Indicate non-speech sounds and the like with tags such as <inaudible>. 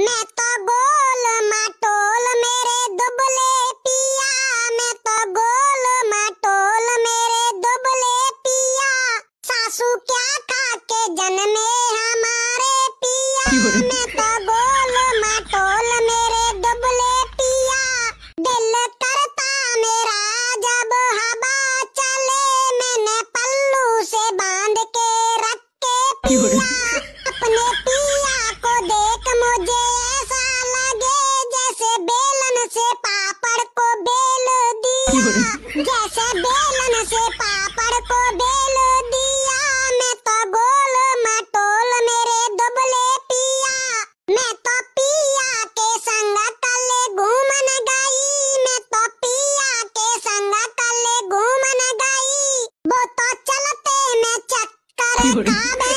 मैं तो गोल माटोल मेरे दुबले पिया मैं तो गोल माटोल मेरे दुबले पिया सासू क्या खा के जन्मे हमारे पिया <laughs> मैं जैसे बेलन से पापड़ को बेल दिया मैं तो गोल मटोल मेरे दुबले पिया मैं तो पिया के संग तले घूमन गई मैं तो पिया के संग तले घूमन गई वो तो चलते मैं चक्कर <laughs> का